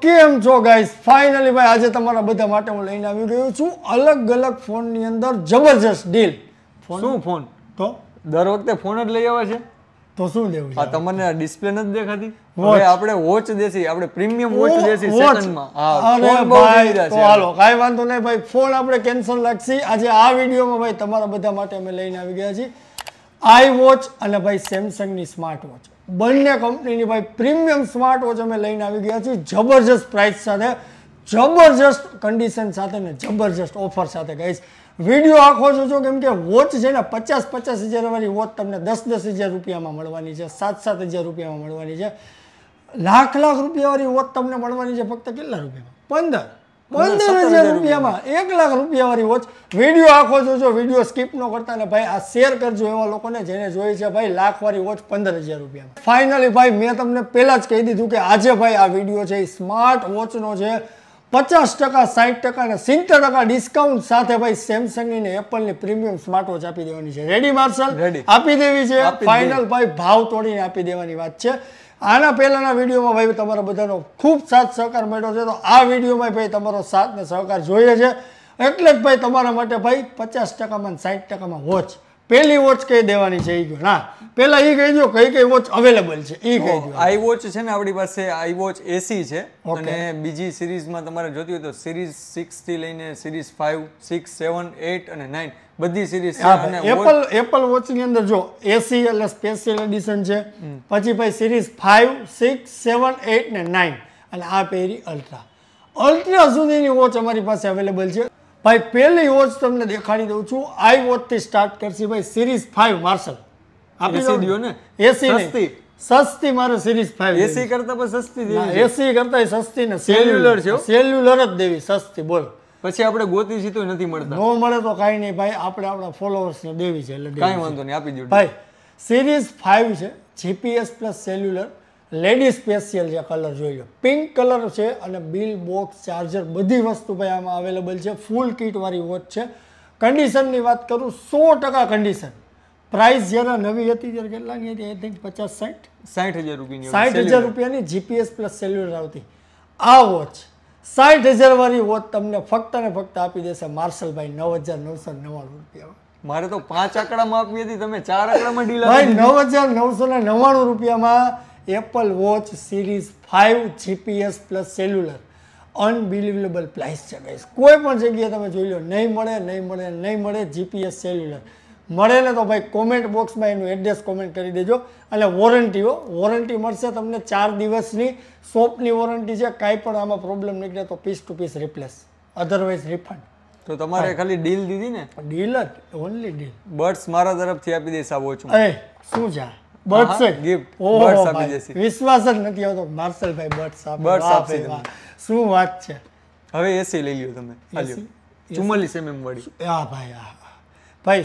કેમ છો guys finally ભાઈ આજે તમારા બધા માટે હું લઈને આવી રહ્યો છું અલગ અલગ ફોનની અંદર જબરજસ્ત ડીલ શું ફોન તો દર વખતે ફોન જ લઈ આવે છે તો શું લેવું છે તમને ડિસ્પ્લે નથી દેખાતી હવે આપણે વોચ દેસી આપણે પ્રીમિયમ વોચ દેસી સેકન્ડમાં હા અરે ભાઈ તો હાલો કાઈ વાંધો નહીં ભાઈ ફોન આપણે કેન્સલ રાખશી આજે આ વિડિયોમાં ભાઈ તમારા બધા માટે અમે લઈને આવી ગયા છીએ આઈ વોચ અને ભાઈ સેમસંગ ની સ્માર્ટ વોચ બંને કંપનીની ભાઈ પ્રીમિયમ સ્માર્ટ વોચ અમે લઈને આવી ગયા છીએ જબરજસ્ત પ્રાઇસ સાથે જબરજસ્ત કન્ડિશન સાથે ને જબરજસ્ત ઓફર સાથે કહીશ વિડીયો આખો જોજો કેમ કે વોચ છે ને પચાસ પચાસ હજારવાળી વોચ તમને દસ દસ હજાર રૂપિયામાં મળવાની છે સાત સાત હજાર રૂપિયામાં મળવાની છે લાખ લાખ રૂપિયાવાળી વોચ તમને મળવાની છે ફક્ત કેટલા રૂપિયામાં પંદર પંદર હજાર રૂપિયામાં એક લાખ રૂપિયા વાળી વોચ વિડીયો આખો જોજો વિડીયો સ્કીપ ન કરતા ને ભાઈ આ શેર કરજો એવા લોકોને જેને જોઈ છે ભાઈ લાખ વાળી વોચ પંદર હજાર રૂપિયામાં ફાઇનલી ભાઈ મેં તમને પહેલાં જ કહી દીધું કે આજે ભાઈ આ વિડીયો છે એ સ્માર્ટ વોચનો છે પચાસ ટકા સાઠ ટકા અને સિત્તેર ટકા ડિસ્કાઉન્ટ સાથે ભાઈ સેમસંગની ને એપલની પ્રીમિયમ સ્માર્ટ વોચ આપી દેવાની છે રેડી માર્શલ આપી દેવી છે ફાઇનલ ભાઈ ભાવ તોડીને આપી દેવાની વાત છે આના પહેલાંના વિડીયોમાં ભાઈ તમારા બધાનો ખૂબ સાથ સહકાર મળ્યો છે તો આ વિડીયોમાં ભાઈ તમારો સાથ ને સહકાર જોઈએ છે એટલે જ ભાઈ તમારા માટે ભાઈ પચાસ ટકામાં સાઠ ટકામાં વોચ પહેલી વોચ કઈ દેવાની છે એ ગયો ના પહેલાં એ કહી દો કઈ કઈ વોચ અવેલેબલ છે એ કહી દો આઈ વોચ છે ને આપણી પાસે આઈ વોચ એસી છે અને બીજી સિરીઝમાં તમારે જોતી હોય તો સિરીઝ સિક્સથી લઈને series five six seven eight અને નાઇન બધી સિરીઝ છે એપલ એપલ વોચની અંદર જો એસી એટલે સ્પેશિયલ એડિશન છે પછી ભાઈ series five six seven eight ને નાઇન અને આ પહેરી અલ્ટ્રા અલ્ટ્રા સુધીની વોચ અમારી પાસે અવેલેબલ છે ભાઈ પહેલી વોચ તમને દેખાડી દઉં છું આઈ વોચથી સ્ટાર્ટ કરશે ભાઈ સિરીઝ ફાઇવ માર્શલ આપી દો ને એસી સસ્તી મારે સિરીઝ ફાઈવ એસી કરતા પણ સસ્તી એસી કરતા સસ્તી ને સેલ્યુલર છે સેલ્યુલર જ દેવી સસ્તી બોલો પછી આપણે ગોતી સીધું નથી મળતા નો મળે તો કાંઈ નહીં ભાઈ આપણે આપણા ને દેવી છે એટલે કાંઈ વાંધો નહીં આપી દઉં ભાઈ સિરીઝ ફાઇવ છે GPS plus cellular lady special છે કલર જોઈ લો પિંક કલર છે અને બિલ બોક્સ ચાર્જર બધી વસ્તુ ભાઈ આમાં અવેલેબલ છે ફૂલ કિટવાળી વોચ છે કન્ડિશનની વાત કરું સો ટકા કન્ડિશન પ્રાઇસ જ્યારે નવી હતી ત્યારે કેટલાની હતી આઈ થિંક પચાસ સાઠ સાઠ હજાર રૂપિયાની સાઠ હજાર રૂપિયાની જીપીએસ પ્લસ સેલ્યુલર આવતી આ વોચ સાઠ હજારવાળી વોચ તમને ફક્ત ને ફક્ત આપી દેશે માર્શલભાઈ નવ હજાર નવસો નવ્વાણું રૂપિયા મારે તો પાંચ આંકડામાં આપવી હતી તમે ચાર આંકડામાં ડીલર ભાઈ નવ હજાર નવસો ને નવ્વાણું રૂપિયામાં Apple watch series five GPS plus cellular unbelievable price છે ગાઈસ કોઈ પણ જગ્યાએ તમે જોઈ લો નહીં મળે નહીં મળે નહીં મળે જીપીએસ સેલ્યુલર મળે ને તો ભાઈ કોમેન્ટ બોક્સમાં એનું એડ્રેસ કોમેન્ટ કરી દેજો અને વોરંટીઓ વોરંટી મળશે તમને ચાર દિવસની સોપની વોરંટી છે કાંઈ પણ આમાં પ્રોબ્લેમ નીકળે તો piece to piece replace otherwise refund તો તમારે ખાલી ડીલ દીધી ને ડીલ જ ઓનલી ડીલ બર્ડ્સ મારા તરફથી આપી દઈશ આવો છું એ શું છે બર્ડ્સ ગિફ્ટ બર્ડ્સ આપી દેશે વિશ્વાસ જ નથી આવતો માર્શલ ભાઈ બર્ડ્સ આપે બર્ડ્સ આપશે શું વાત છે હવે એસી લઈ લ્યો તમે ચુમ્માલીસ એમએમ વાળી હા ભાઈ હા ભાઈ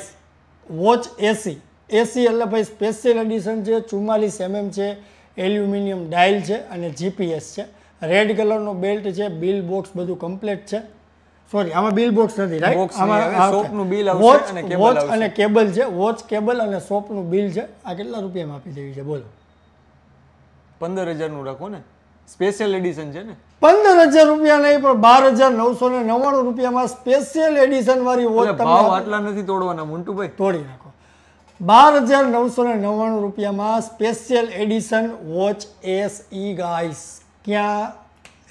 વોચ એસી એસી એટલે ભાઈ સ્પેશિયલ એડિશન છે ચુમ્માલીસ એમએમ છે એલ્યુમિનિયમ ડાયલ છે અને જીપીએસ છે રેડ કલરનો બેલ્ટ છે બિલ બોક્સ બધું કમ્પ્લીટ છે સોરી આમાં બિલ બોક્સ નથી વોચ વોચ અને કેબલ છે વોચ કેબલ અને શોપનું બિલ છે આ કેટલા રૂપિયામાં આપી દેવી છે બોલો પંદર હજારનું રાખો ને સ્પેશિયલ એડિશન છે ને પંદર હજાર રૂપિયા નહીં પણ બાર હજાર નવસો ને નવાણું રૂપિયામાં સ્પેશિયલ એડિશન વાળી વોચ ભાવ આટલા નથી તોડવાના મુન્ટુભાઈ તોડી નાખો બાર હજાર નવસો ને નવ્વાણું રૂપિયામાં special edition watch S E guys ક્યાં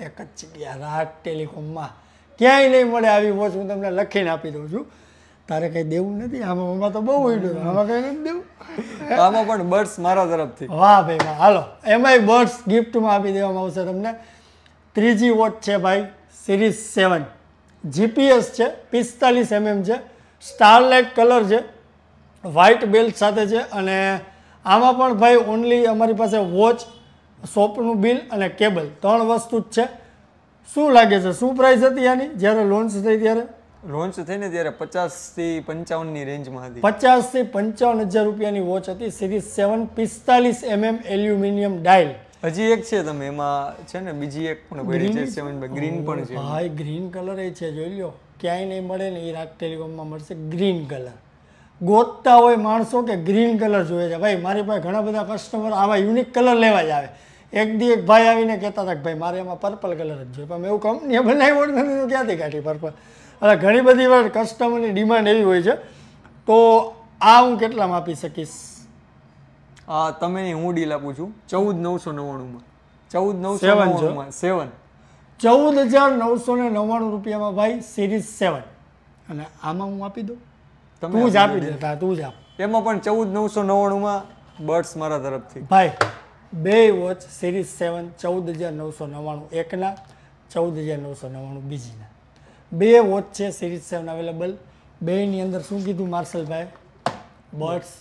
એક જ જગ્યા રાટ ટેલિકોમમાં ક્યાંય નહીં મળે આવી વોચ હું તમને લખીને આપી દઉં છું તારે કંઈ દેવું નથી આમાં આમાં તો બહુ ઉડ્યું આમાં કંઈ નથી દેવું આમાં પણ બર્ડ્સ મારા તરફથી વાહ ભાઈ વાહ હાલો એમાંય બર્ડ્સ ગિફ્ટમાં આપી દેવામાં આવશે તમને ત્રીજી વોટ છે ભાઈ સિરીઝ સેવન જીપીએસ છે પિસ્તાલીસ એમએમ છે સ્ટારલાઇટ કલર છે વ્હાઇટ બેલ્ટ સાથે છે અને આમાં પણ ભાઈ ઓનલી અમારી પાસે વોચ શોપનું બિલ અને કેબલ ત્રણ વસ્તુ જ છે શું લાગે છે શું પ્રાઇસ હતી આની જ્યારે લોન્ચ થઈ ત્યારે લોન્ચ થઈને ત્યારે પચાસથી પંચાવનની રેન્જમાં હતી પચાસથી પંચાવન હજાર રૂપિયાની વોચ હતી સિરીઝ સેવન પિસ્તાલીસ એમએમ એલ્યુમિનિયમ ડાયલ હજી એક છે તમે એમાં છે ને બીજી એક પણ ગ્રીન પણ છે હા એ ગ્રીન કલર એ છે જોઈ લો ક્યાંય નહીં મળે ને એ રાગ ટેલિકોમમાં મળશે ગ્રીન કલર ગોતતા હોય માણસો કે ગ્રીન કલર જોઈએ છે ભાઈ મારી પાસે ઘણા બધા કસ્ટમર આવા યુનિક કલર લેવા જ આવે એક દી એક ભાઈ આવીને કહેતા હતા કે ભાઈ મારે એમાં પર્પલ કલર જ જોઈએ પણ એવું કંપનીએ બનાવી નથી તો ક્યાંથી કાઢી પર્પલ એટલે ઘણી બધી વાર કસ્ટમરની ડિમાન્ડ એવી હોય છે તો આ હું કેટલામાં આપી શકીશ તમે હું ડીલ આપું છું ચૌદ નવસો નવ્વાણુંમાં ચૌદ નવસો નવ્વાણુંમાં સેવન ચૌદ હજાર નવસો ને નવ્વાણું રૂપિયામાં ભાઈ સિરીઝ સેવન અને આમાં હું આપી દઉં તમે જ આપી દેતા તું જ આપ એમાં પણ ચૌદ નવસો નવ્વાણુંમાં બર્ડ્સ મારા તરફથી ભાઈ બે વોચ સિરીઝ સેવન ચૌદ હજાર નવસો નવ્વાણું એકના ચૌદ હજાર નવસો નવ્વાણું બીજીના બે વોચ છે સિરીઝ સેવન અવેલેબલ બેની અંદર શું કીધું માર્શલભાઈ બર્ડ્સ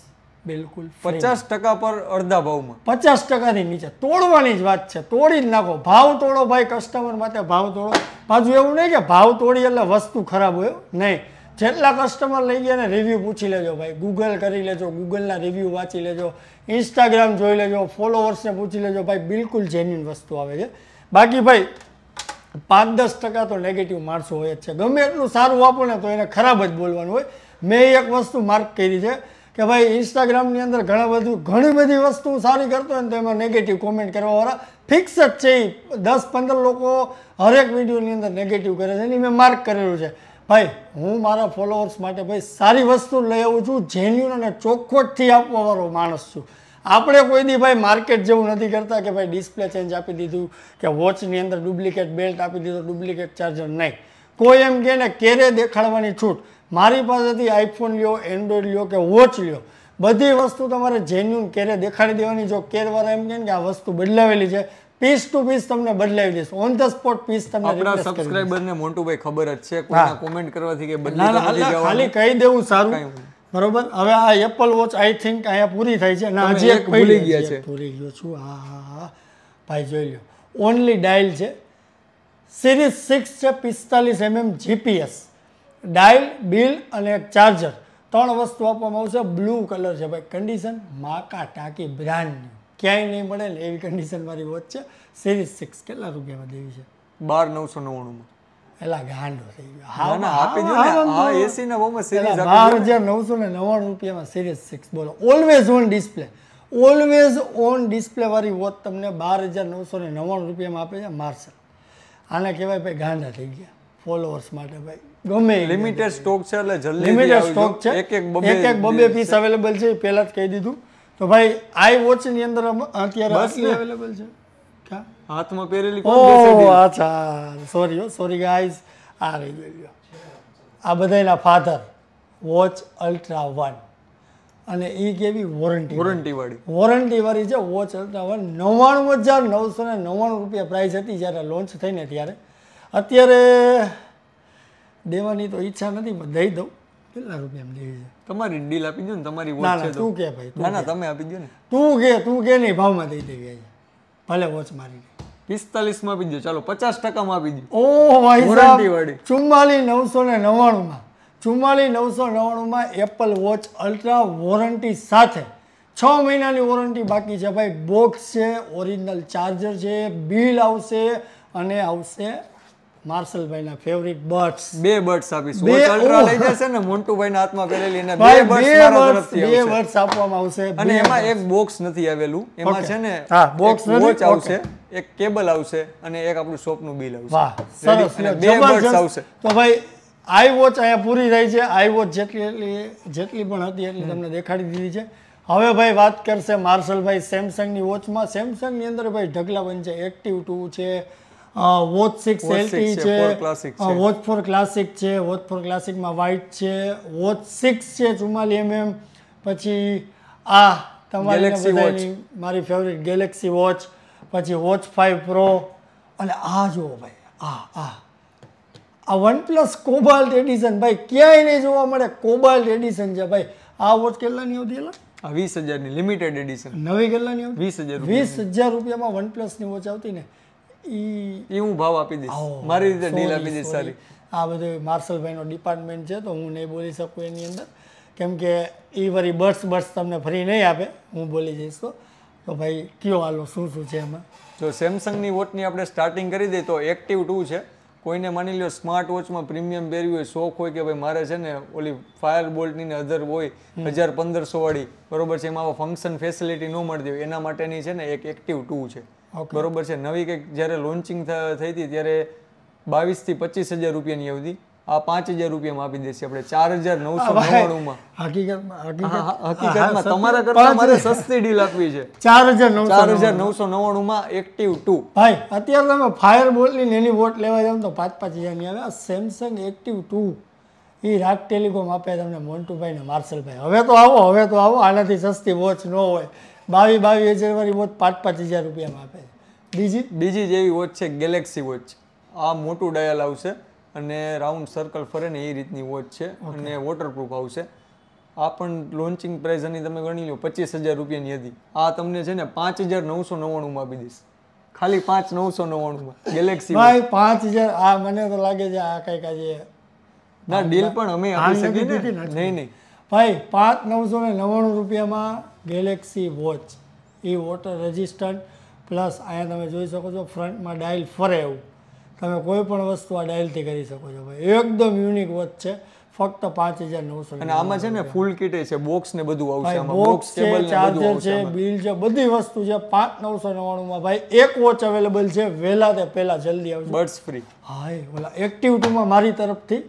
બિલકુલ પચાસ ટકા પર અડધા ભાવમાં પચાસ ટકાની નીચે તોડવાની જ વાત છે તોડી જ નાખો ભાવ તોડો ભાઈ કસ્ટમર માટે ભાવ તોડો પાછું એવું નહીં કે ભાવ તોડી એટલે વસ્તુ ખરાબ હોય નહીં જેટલા કસ્ટમર લઈ ગયા ને રિવ્યૂ પૂછી લેજો ભાઈ ગૂગલ કરી લેજો ગૂગલના રિવ્યૂ વાંચી લેજો ઇન્સ્ટાગ્રામ જોઈ લેજો ફોલોવર્સને પૂછી લેજો ભાઈ બિલકુલ જેન્યુન વસ્તુ આવે છે બાકી ભાઈ પાંચ દસ ટકા તો નેગેટિવ માણસો હોય જ છે ગમે એટલું સારું વાપરો ને તો એને ખરાબ જ બોલવાનું હોય મેં એક વસ્તુ માર્ક કરી છે કે ભાઈ ઇન્સ્ટાગ્રામની અંદર ઘણા બધું ઘણી બધી વસ્તુ સારી કરતો હોય ને તો એમાં નેગેટિવ કોમેન્ટ કરવાવાળા ફિક્સ જ છે એ દસ પંદર લોકો હરેક વિડીયોની અંદર નેગેટિવ કરે છે એની મેં માર્ક કરેલું છે ભાઈ હું મારા ફોલોઅર્સ માટે ભાઈ સારી વસ્તુ લઈ આવું છું જેન્યુન અને ચોખ્ખોટથી આપવાવાળો માણસ છું આપણે કોઈ દી ભાઈ માર્કેટ જેવું નથી કરતા કે ભાઈ ડિસ્પ્લે ચેન્જ આપી દીધું કે વોચની અંદર ડુપ્લિકેટ બેલ્ટ આપી દીધું ડુપ્લિકેટ ચાર્જર નહીં કોઈ એમ કે કેરે દેખાડવાની છૂટ મારી પાસેથી આઈફોન લ્યો એન્ડ્રોઈડ લ્યો કે વોચ લ્યો બધી વસ્તુ તમારે જેન્યુન કેરે દેખાડી દેવાની જો કેરવાળા એમ કે આ વસ્તુ બદલાવેલી છે પીસ ટુ પીસ તમને બદલાવી દઈશ ઓન ધ સ્પોટ પીસ તમને આપણા સબસ્ક્રાઇબર ને મોન્ટુભાઈ ખબર જ છે કોઈના કોમેન્ટ કરવાથી કે બદલી ખાલી કહી દેવું સારું બરોબર હવે આ એપલ વોચ આઈ થિંક અહીંયા પૂરી થાય છે ના હજી એક ભૂલી ગયા છે ભૂલી ગયો છું હા હા હા ભાઈ જોઈ લો ઓનલી ડાયલ છે સિરીઝ સિક્સ છે પિસ્તાલીસ એમએમ જીપીએસ ડાયલ બિલ અને એક ચાર્જર ત્રણ વસ્તુ આપવામાં આવશે બ્લુ કલર છે ભાઈ કન્ડિશન માકા ટાંકી બ્રાન્ડની ક્યાંય નહીં મળે ને એવી કન્ડિશન મારી વોચ છે સિરીઝ સિક્સ કેટલા રૂપિયામાં દેવી છે બાર નવસો નવ્વાણુંમાં એલા ગાંડો થઈ ગયો હા ના આપી દો ને હા એસી ના બહુમાં સિરીઝ આપી દો 12999 રૂપિયામાં સિરીઝ સિક્સ બોલો always on display always on display વાળી વોચ તમને બાર હજાર નવસો ને 12999 રૂપિયામાં આપે છે માર્સલ આને કહેવાય ભાઈ ગાંડા થઈ ગયા ફોલોઅર્સ માટે ભાઈ ગમે લિમિટેડ સ્ટોક છે એટલે જલ્દી લિમિટેડ સ્ટોક છે એક એક બબે એક એક બબે પીસ અવેલેબલ છે પહેલા જ કહી દીધું તો ભાઈ આઈ વોચ ની અંદર અત્યારે અસલી અવેલેબલ છે ક્યાં હાથમાં પહેરેલી કોણ ઓ અચ્છા સોરી હો સોરી ગાઈઝ આ રહી ગયો આ બધાયના ફાધર વોચ અલ્ટ્રા વન અને એ કેવી વોરંટી વોરંટી વાળી વોરંટીવાળી વોરંટીવાળી છે વોચ અલ્ટ્રા વન નવ્વાણું હજાર નવસો ને નવ્વાણું રૂપિયા પ્રાઇસ હતી જ્યારે લોન્ચ થઈને ત્યારે અત્યારે દેવાની તો ઈચ્છા નથી પણ દઈ દઉં કેટલા રૂપિયા એમ દેવી તમારી ડીલ આપી દો ને તમારી વોચ છે તું કે ભાઈ ના ના તમે આપી દો ને તું કે તું કે નહીં ભાવમાં દઈ દેવી આજે ભલે વોચ મારી પિસ્તાલીસમાં આપી દો ચાલો પચાસ ટકામાં આપી દો ઓ ભાઈ સાહેબ ચુમ્માલીસ નવસો ને નવ્વાણુંમાં ચુમ્માલીસ નવસો નવ્વાણુંમાં એપલ વોચ અલ્ટ્રા વોરંટી સાથે છ મહિનાની વોરંટી બાકી છે ભાઈ બોક્સ છે ઓરિજિનલ ચાર્જર છે બિલ આવશે અને આવશે માર્શલભાઈના ફેવરિટ બર્ડ્સ બે બર્ડ્સ આપીશું બે અલ્ટ્રા લઈ જશે ને મોન્ટુભાઈના હાથમાં કરેલી ને બે બર્ડ્સ મારા તરફથી આવશે બે બર્ડ્સ આપવામાં આવશે અને એમાં એક બોક્સ નથી આવેલું એમાં છે ને હા બોક્સ વોચ આવશે એક કેબલ આવશે અને એક આપણું શોપનું બિલ આવશે વાહ સરસ બે બર્ડ્સ આવશે તો ભાઈ આઈ વોચ અહીંયા પૂરી થઈ છે આઈ વોચ જેટલી જેટલી પણ હતી એટલી તમને દેખાડી દીધી છે હવે ભાઈ વાત કરશે માર્શલભાઈ સેમસંગની વોચમાં સેમસંગની અંદર ભાઈ ઢગલા છે એક્ટિવ ટુ છે વોચ સિક્સ એલટી છે વોચ ફોર ક્લાસિક છે વોચ ફોર ક્લાસિકમાં વ્હાઇટ છે વોચ સિક્સ છે ચુમ્માલી એમએમ પછી આ તમારી મારી ફેવરિટ ગેલેક્સી વોચ પછી વોચ ફાઇવ પ્રો અને આ જુઓ ભાઈ આ આ આ વન પ્લસ કોબાલ્ટ એડિશન ભાઈ ક્યાંય નહીં જોવા મળે કોબાલ્ટ એડિશન છે ભાઈ આ વોચ કેટલાની આવતી એટલે વીસ હજારની લિમિટેડ એડિશન નવી કેટલાની આવતી વીસ હજાર વીસ હજાર રૂપિયામાં વન પ્લસની વોચ આવતી ને એ હું ભાવ આપી દઈશ મારી રીતે ડીલ આપી દઈશ સારી આ બધું માર્શલભાઈનો ડિપાર્ટમેન્ટ છે તો હું નહીં બોલી શકું એની અંદર કેમ કે એ વરી બર્સ બર્સ તમને ફ્રી નહીં આપે હું બોલી જઈશ તો ભાઈ કયો હાલો શું શું છે એમાં જો સેમસંગની વોચની આપણે સ્ટાર્ટિંગ કરી દઈએ તો એક્ટિવ ટુ છે કોઈને માની લો સ્માર્ટ વોચમાં પ્રીમિયમ પહેર્યું હોય શોખ હોય કે ભાઈ મારે છે ને ઓલી ફાયર બોલ્ટની ને અધર હોય હજાર પંદરસો વાળી બરોબર છે એમાં ફંક્શન ફેસિલિટી ન મળતી હોય એના માટેની છે ને એક એક્ટિવ ટુ છે બરોબર છે નવી કંઈક જ્યારે લોન્ચિંગ થઈ હતી ત્યારે બાવીસથી પચીસ હજાર રૂપિયાની આવતી આ પાંચ હજાર રૂપિયામાં આપી દેશે આપણે ચાર હજાર નવસો નવ્વાણુંમાં હકીકતમાં તમારા કરતા મારે સસ્તી ડીલ આપવી છે ચાર હજાર ચાર હજાર નવસો નવ્વાણુંમાં એક્ટિવ ટુ ભાઈ અત્યારે તમે ફાયર બોલની એની વોટ લેવા જાવ તો પાંચ પાંચ હજારની આવે સેમસંગ એક્ટિવ ટુ એ રાગ ટેલિકોમ આપે તમને મોન્ટુભાઈ ને માર્શલભાઈ હવે તો આવો હવે તો આવો આનાથી સસ્તી વોચ ન હોય બાવી બાવી હજારવાળી વોચ પાંચ પાંચ હજાર રૂપિયામાં આપે છે બીજી બીજી જેવી વોચ છે ગેલેક્સી વોચ આ મોટું ડાયલ આવશે અને રાઉન્ડ સર્કલ ફરે ને એ રીતની વોચ છે અને વોટરપ્રૂફ આવશે આ પણ લોન્ચિંગ પ્રાઇસ એની તમે ગણી લો પચીસ હજાર રૂપિયાની હતી આ તમને છે ને પાંચ હજાર નવસો નવ્વાણુંમાં આપી દઈશ ખાલી પાંચ નવસો નવ્વાણુંમાં ગેલેક્સી ભાઈ પાંચ હજાર આ મને તો લાગે છે આ કંઈક આજે ના ડીલ પણ અમે આપી શકીએ નહીં નહીં ભાઈ પાંચ નવસો ને નવ્વાણું રૂપિયામાં ગેલેક્સી વોચ એ વોટર રેઝિસ્ટન્ટ પ્લસ અહીંયા તમે જોઈ શકો છો ફ્રન્ટમાં ડાયલ ફરે એવું તમે કોઈ પણ વસ્તુ આ ડાયલથી કરી શકો છો ભાઈ એકદમ યુનિક વોચ છે ફક્ત પાંચ હજાર નવસો અને આમાં છે ને ફૂલ કિટ છે બોક્સ ને બધું આવશે બોક્સ છે ચાર્જર છે બિલ છે બધી વસ્તુ છે પાંચ નવસો નવ્વાણુંમાં ભાઈ એક વોચ અવેલેબલ છે વહેલા તે પહેલાં જલ્દી આવશે બર્ડ્સ ફ્રી હા એ ઓલા એક્ટિવ ટુમાં મારી તરફથી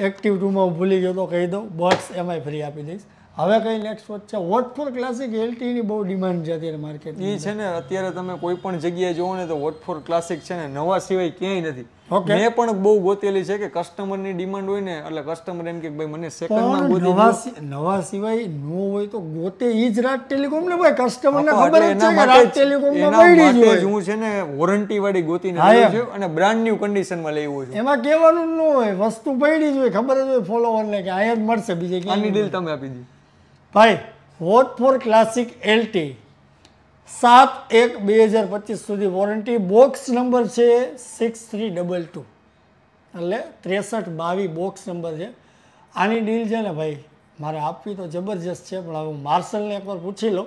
એક્ટિવ ટુમાં ભૂલી ગયો તો કહી દઉં બસ એમાંય ફ્રી આપી દઈશ હવે કઈ નેક્સ્ટ વોચ છે વોટ ફોર ક્લાસિક એલટીની બહુ ડિમાન્ડ છે અત્યારે માર્કેટ એ છે ને અત્યારે તમે કોઈ પણ જગ્યાએ જોવો ને તો વોટ ફોર ક્લાસિક છે ને નવા સિવાય ક્યાંય નથી મેં પણ બહુ ગોતેલી છે કે કસ્ટમરની ડિમાન્ડ હોય ને એટલે કસ્ટમર એમ કે ભાઈ મને સેકન્ડમાં ગોતી નવા નવા સિવાય નો હોય તો ગોતે ઈ જ રાજ ટેલિકોમ ને ભાઈ કસ્ટમરને ખબર જ છે કે રાજ ટેલિકોમ માં પડી જ હોય હું છે ને વોરંટી વાળી ગોતીને લઉં છું અને બ્રાન્ડ ન્યુ કન્ડિશનમાં લેવું છું એમાં કહેવાનું ન હોય વસ્તુ પડી જ હોય ખબર જ હોય ને કે આયા જ મળશે બીજે ક્યાંની ડીલ તમે આપી દીધી ભાઈ હોટ ફોર ક્લાસિક એલટી સાત એક બે હજાર પચીસ સુધી વોરંટી બોક્સ નંબર છે સિક્સ થ્રી ડબલ ટુ એટલે ત્રેસઠ બાવીસ બોક્સ નંબર છે આની ડીલ છે ને ભાઈ મારે આપવી તો જબરજસ્ત છે પણ હવે માર્શલને એકવાર પૂછી લો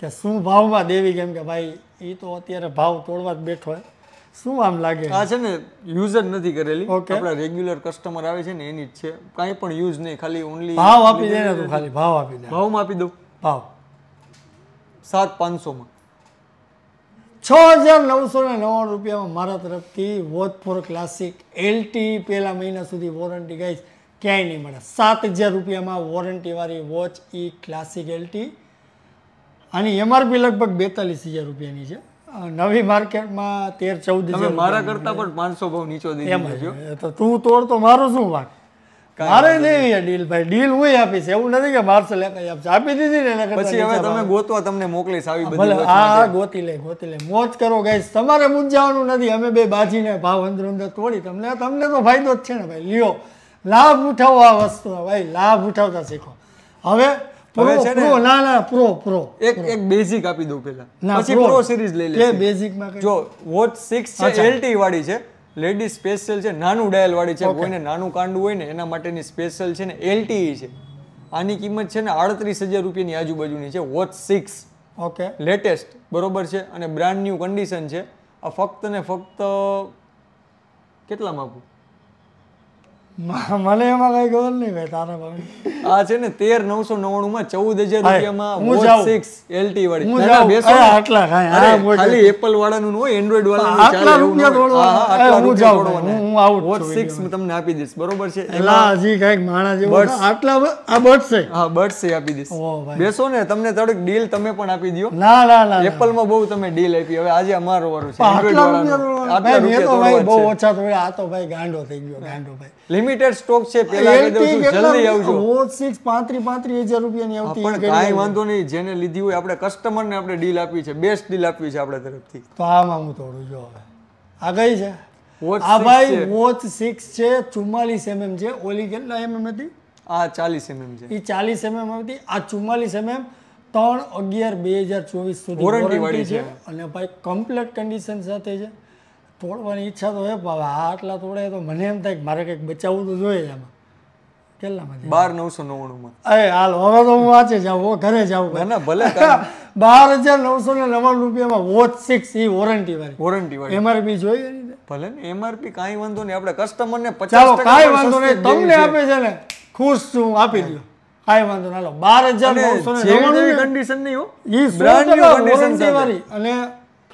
કે શું ભાવમાં દેવી કેમ કે ભાઈ એ તો અત્યારે ભાવ તોડવા જ બેઠો હોય શું આમ લાગે આ છે ને યુઝ જ નથી કરેલી ઓકે આપણા રેગ્યુલર કસ્ટમર આવે છે ને એની જ છે કાંઈ પણ યુઝ નહીં ખાલી ઓનલી ભાવ આપી દે ને તું ખાલી ભાવ આપી દે ભાવમાં આપી દઉં ભાવ સાત પાંચસોમાં છ હજાર નવસો ને નવ્વાણું રૂપિયામાં મારા તરફથી વોચ ફોર ક્લાસિક એલટી પહેલા મહિના સુધી વોરંટી ગાઈશ ક્યાંય નહીં મળે સાત હજાર રૂપિયામાં વોરંટીવાળી વોચ ઈ ક્લાસિક એલટી અને એમઆરપી લગભગ બેતાલીસ હજાર રૂપિયાની છે નવી માર્કેટમાં તેર ચૌદ મારા કરતા પણ પાંચસો ભાવ નીચો દઈ તો તું તોડ તો મારો શું વાંક મારે નહીં ડીલ ડીલ હું આપીશ એવું નથી કે મારશે લેખાઈ આપશે આપી દીધી ને પછી હવે તમે ગોતવા તમને મોકલીશ આવી બધી હા ગોતી લે ગોતી લે મોજ કરો ગાઈસ તમારે મૂંઝાવાનું નથી અમે બે બાજીને ભાવ અંદર અંદર તોડી તમને તમને તો ફાયદો જ છે ને ભાઈ લ્યો લાભ ઉઠાવો આ વસ્તુ ભાઈ લાભ ઉઠાવતા શીખો હવે પ્રો પ્રો ના ના પ્રો પ્રો એક એક બેઝિક આપી દઉં પેલા પછી પ્રો સિરીઝ લઈ લે બેઝિક માં જો વોચ 6 છે એલટી વાળી છે લેડી સ્પેશિયલ છે નાનું ડાયલવાળી છે કોઈને નાનું કાંડું હોય ને એના માટેની સ્પેશિયલ છે ને એલટીઈ e છે આની કિંમત છે ને આડત્રીસ હજાર રૂપિયાની આજુબાજુની છે વોચ સિક્સ ઓકે લેટેસ્ટ બરોબર છે અને બ્રાન્ડ ન્યૂ કન્ડિશન છે આ ફક્ત ને ફક્ત કેટલા આપું મને એમાં કઈ ખબર નહીં ભાઈ તારા ભાઈ આ છે ને તેર નવસો નવ્વાણું માં ચૌદ હજાર રૂપિયામાં વોચ સિક્સ એલટી હોય એન્ડ્રોઈડ વાળાનું હું તમને આપી દઈશ બરોબર છે હજી કઈક માણા જેવું આટલા આ બર્ડ્સ છે હા બર્ડ્સ છે આપી દઈશ બેસો ને તમને થોડીક ડીલ તમે પણ આપી દો ના ના ના એપલ માં બહુ તમે ડીલ આપી હવે આજે અમારો વારો છે આટલા રૂપિયા બહુ ઓછા થયો આ તો ભાઈ ગાંડો થઈ ગયો ગાંડો ભાઈ લિમિટેડ સ્ટોક છે પેલા જલ્દી આવજો હું 6 35 35000 રૂપિયાની આવતી પણ કાઈ વાંધો નહીં જેને લીધી હોય આપણે કસ્ટમરને આપણે ડીલ આપી છે બેસ્ટ ડીલ આપી છે આપણા તરફથી તો આમાં હું તોડું જો હવે આ ગઈ છે આ ભાઈ વોચ 6 છે 44 એમએમ છે ઓલી કેટલા એમએમ હતી આ 40 એમએમ છે એ 40 mm હતી આ 44 mm ત્રણ અગિયાર બે હજાર ચોવીસ સુધી વોરંટી છે અને ભાઈ કમ્પ્લેટ કન્ડિશન સાથે છે તોડવાની ઈચ્છા તો એ ભાવે આટલા તોડે તો મને એમ થાય કે મારે કંઈક બચાવવું તો જોઈએ એમાં કેટલામાં બાર નવસો નવ્વાણુંમાં અરે હવે તો હું વાંચે જાઉં હો ઘરે જાઉં ભલે બાર હજાર નવસો ને નવ્વાણું રૂપિયામાં વોચ સિક્સ એ વોરંટી વાળી વોરંટી વાળી એમઆરપી જોઈએ ને એમઆરપી કાંઈ વાંધો નહીં આપણે કસ્ટમરને પચાસ કાંઈ વાંધો નહીં તમને આપે છે ને ખુશ છું આપી દો કાંઈ વાંધો ના લો બાર હજાર નવસો ને નહીં હો બ્રાન્ડ વાળી અને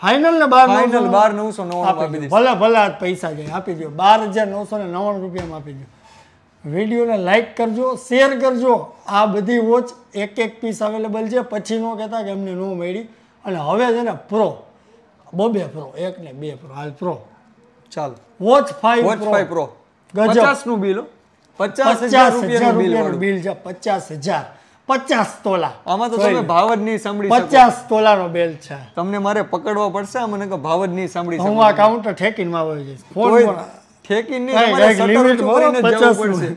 ફાઇનલ ને બાર બાર નવસો નવ્વાણું ભલે ભલે પૈસા આપી દો બાર હજાર નવસો ને નવ્વાણું રૂપિયામાં આપી દો વિડીયોને લાઇક કરજો શેર કરજો આ બધી વોચ એક એક પીસ અવેલેબલ છે પછી ન કહેતા કે અમને ન મળી અને હવે છે ને પ્રો બબે પ્રો એક ને બે પ્રો હાલ પ્રો ચાલો વોચ ફાઈવ પ્રો ફાઈવ નું બિલ પચાસ હજાર બિલ છે પચાસ હજાર પચાસ તોલા આમાં તો તમે ભાવ જ નહીં સાંભળી પચાસ તોલાનો બેલ છે તમને મારે પકડવો પડશે મને કે ભાવ જ નહીં સાંભળી હું આ કાઉન્ટર ઠેકીને માં આવી જઈશ ફોન ઠેકીને લિમિટ પચાસ પડશે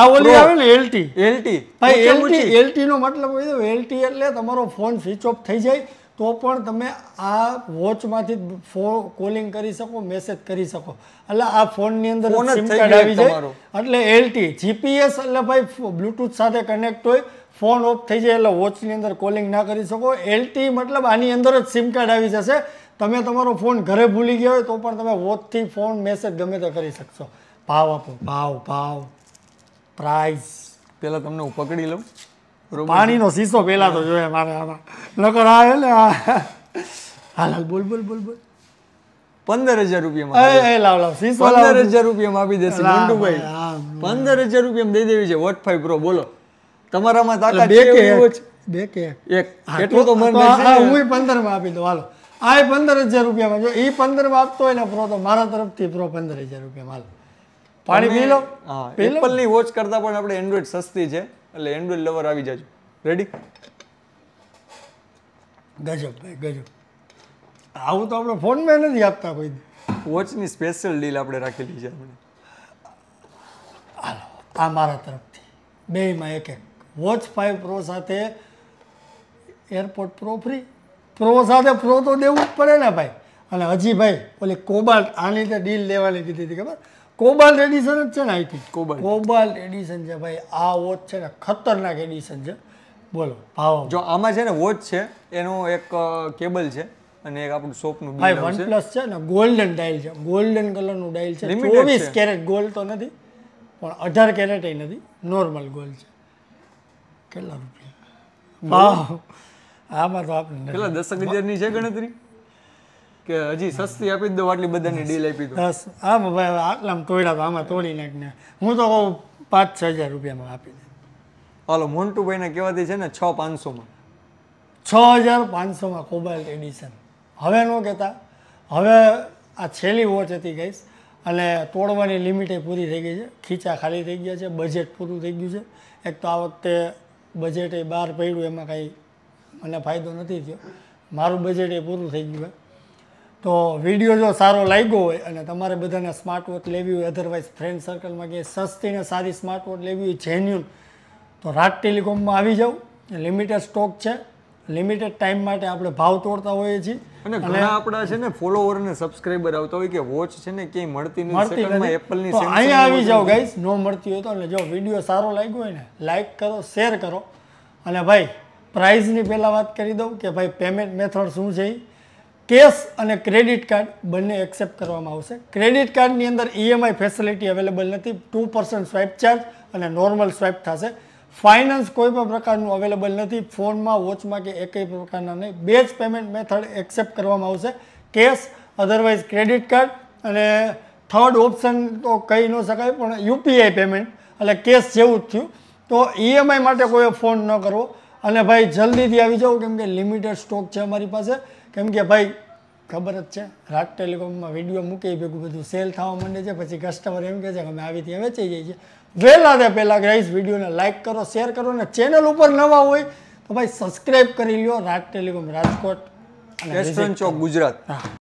આ ઓલી આવે ને એલટી એલટી ભાઈ એલટી એલટી નો મતલબ હોય એલટી એટલે તમારો ફોન સ્વિચ ઓફ થઈ જાય તો પણ તમે આ વોચમાંથી ફોન કોલિંગ કરી શકો મેસેજ કરી શકો એટલે આ ફોનની અંદર સિમ કાર્ડ આવી જાય એટલે એલટી જીપીએસ એટલે ભાઈ બ્લુટૂથ સાથે કનેક્ટ હોય ફોન ઓફ થઈ જાય એટલે વોચની અંદર કોલિંગ ના કરી શકો એલટી મતલબ આની અંદર જ સિમ કાર્ડ આવી જશે તમે તમારો ફોન ઘરે ભૂલી ગયો હોય તો પણ તમે વોચથી ફોન મેસેજ ગમે તે કરી શકશો ભાવ આપો ભાવ ભાવ પ્રાઇસ પહેલાં તમને હું પકડી લઉં પાણીનો શીશો પહેલાં તો જોઈએ મારે આમાં નકર આવે ને હાલ હાલ બોલ બોલ બોલ બોલ પંદર હજાર રૂપિયામાં પંદર હજાર રૂપિયામાં આપી દેશે મંડુભાઈ પંદર હજાર રૂપિયામાં દઈ દેવી છે વોટ ફાઈવ પ્રો બોલો તમારામાં તાકાત બે કે બે કે એક એટલું તો મન હું પંદરમાં આપી દઉં હાલો આ પંદર હજાર રૂપિયામાં જો એ પંદરમાં આપતો હોય ને પ્રો તો મારા તરફથી પ્રો પંદર હજાર રૂપિયા માલ પાણી પી લો એપલની વોચ કરતાં પણ આપણે એન્ડ્રોઈડ સસ્તી છે એટલે એન્ડ્રોઈડ લવર આવી જાજો રેડી ગજબ ભાઈ ગજબ આવું તો આપણે ફોનમાં નથી આપતા કોઈ વોચની સ્પેશિયલ ડીલ આપણે રાખેલી છે આપણે આ મારા તરફથી બેમાં એક એક વોચ ફાઇવ પ્રો સાથે એરપોર્ટ પ્રો ફ્રી પ્રો સાથે પ્રો તો દેવું જ પડે ને ભાઈ અને હજી ભાઈ ઓલી કોબાલ્ટ આની તો ડીલ લેવાની દીધી હતી ખબર કોબાલ્ટ એડિશન જ છે ને આઈથી કોબાલ્ટ કોબાલ્ટ એડિશન છે ભાઈ આ વોચ છે ને ખતરનાક એડિશન છે બોલો ભાવ જો આમાં છે ને વોચ છે એનો એક કેબલ છે અને એક આપણું શોપનું ભાઈ વન પ્લસ છે ને ગોલ્ડન ડાયલ છે ગોલ્ડન કલરનું ડાયલ છે ચોવીસ કેરેટ ગોલ્ડ તો નથી પણ અઢાર કેરેટ નથી નોર્મલ ગોલ્ડ છે કેટલા રૂપિયા વાહ આમાં તો આપણે કેટલા દસ હજારની છે ગણતરી કે હજી સસ્તી આપી દો આટલી બધાની ડીલ આપી દો બસ આમ ભાઈ આટલા આટલામાં તો આમાં તોડી નાખ ને હું તો કહું પાંચ છ હજાર રૂપિયામાં આપી દે હાલો મોન્ટુભાઈના કહેવાતી છે ને છ પાંચસોમાં છ હજાર પાંચસોમાં કોબાલ્ટ એડિશન હવે ન કહેતા હવે આ છેલ્લી વોચ હતી ગઈશ અને તોડવાની લિમિટે પૂરી થઈ ગઈ છે ખીચા ખાલી થઈ ગયા છે બજેટ પૂરું થઈ ગયું છે એક તો આ વખતે બજેટ એ બહાર પડ્યું એમાં કાંઈ મને ફાયદો નથી થયો મારું બજેટ એ પૂરું થઈ ગયું તો વિડીયો જો સારો લાગ્યો હોય અને તમારે બધાને સ્માર્ટ વોચ લેવી હોય અધરવાઇઝ ફ્રેન્ડ સર્કલમાં કે સસ્તી ને સારી સ્માર્ટ વોચ લેવી હોય જેન્યુન તો રાજ ટેલિકોમમાં આવી જાઓ લિમિટેડ સ્ટોક છે લિમિટેડ ટાઈમ માટે આપણે ભાવ તોડતા હોઈએ છીએ અને ઘણા આપણા છે ને ફોલોવર અને સબસ્ક્રાઇબર આવતા હોય કે વોચ છે ને ક્યાંય મળતી નથી મળતી એપલની તો અહીંયા આવી જાઓ ગાઈસ નો મળતી હોય તો એટલે જો વિડીયો સારો લાગ્યો હોય ને લાઈક કરો શેર કરો અને ભાઈ પ્રાઇઝની પહેલાં વાત કરી દઉં કે ભાઈ પેમેન્ટ મેથડ શું છે કેશ અને ક્રેડિટ કાર્ડ બંને એક્સેપ્ટ કરવામાં આવશે ક્રેડિટ કાર્ડની અંદર ઈએમઆઈ ફેસિલિટી અવેલેબલ નથી ટુ પર્સન્ટ સ્વાઇપ ચાર્જ અને નોર્મલ સ્વાઇપ થશે ફાઇનાન્સ કોઈ પણ પ્રકારનું અવેલેબલ નથી ફોનમાં વોચમાં કે એકય પ્રકારના નહીં બે જ પેમેન્ટ મેથડ એક્સેપ્ટ કરવામાં આવશે કેશ અધરવાઇઝ ક્રેડિટ કાર્ડ અને થર્ડ ઓપ્શન તો કહી ન શકાય પણ યુપીઆઈ પેમેન્ટ એટલે કેશ જેવું જ થયું તો ઈએમઆઈ માટે કોઈ ફોન ન કરવો અને ભાઈ જલ્દીથી આવી જાઓ કેમ કે લિમિટેડ સ્ટોક છે અમારી પાસે કેમ કે ભાઈ ખબર જ છે રાજ ટેલિકોમમાં વિડીયો મૂકી ભેગું બધું સેલ થવા માંડે છે પછી કસ્ટમર એમ કહે છે કે અમે આવીથી વેચી જઈએ છીએ વહેલા તે પહેલાં ગ્રેસ વિડીયોને લાઇક કરો શેર કરો અને ચેનલ ઉપર નવા હોય તો ભાઈ સબસ્ક્રાઈબ કરી લ્યો રાજ ટેલિકોમ રાજકોટ રેસ્ટોરન્ટ ચોક ગુજરાત